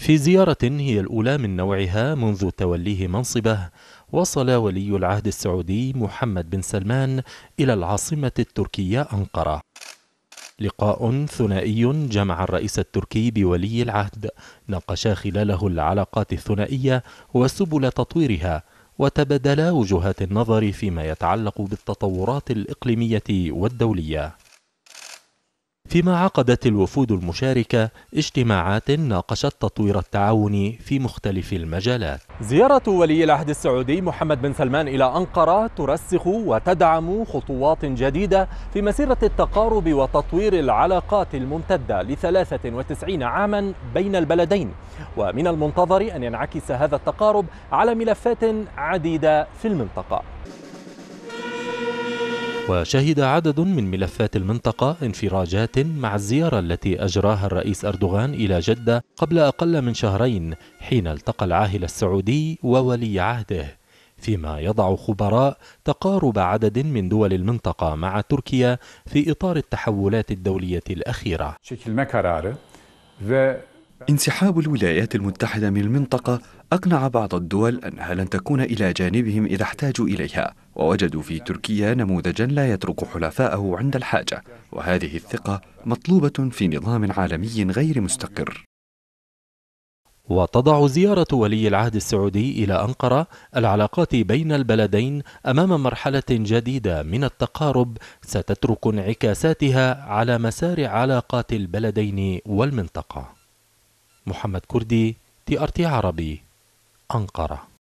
في زيارة هي الأولى من نوعها منذ توليه منصبه وصل ولي العهد السعودي محمد بن سلمان إلى العاصمة التركية أنقرة لقاء ثنائي جمع الرئيس التركي بولي العهد ناقشا خلاله العلاقات الثنائية وسبل تطويرها وتبادلا وجهات النظر فيما يتعلق بالتطورات الإقليمية والدولية فيما عقدت الوفود المشاركة اجتماعات ناقشت تطوير التعاون في مختلف المجالات زيارة ولي العهد السعودي محمد بن سلمان إلى أنقرة ترسخ وتدعم خطوات جديدة في مسيرة التقارب وتطوير العلاقات الممتدة ل 93 عاما بين البلدين ومن المنتظر أن ينعكس هذا التقارب على ملفات عديدة في المنطقة وشهد عدد من ملفات المنطقة انفراجات مع الزيارة التي أجراها الرئيس أردوغان إلى جدة قبل أقل من شهرين حين التقى العاهل السعودي وولي عهده فيما يضع خبراء تقارب عدد من دول المنطقة مع تركيا في إطار التحولات الدولية الأخيرة. انسحاب الولايات المتحدة من المنطقة أقنع بعض الدول أنها لن تكون إلى جانبهم إذا احتاجوا إليها ووجدوا في تركيا نموذجا لا يترك حلفائه عند الحاجة وهذه الثقة مطلوبة في نظام عالمي غير مستقر وتضع زيارة ولي العهد السعودي إلى أنقرة العلاقات بين البلدين أمام مرحلة جديدة من التقارب ستترك انعكاساتها على مسار علاقات البلدين والمنطقة محمد كردي تي ار تي عربي أنقرة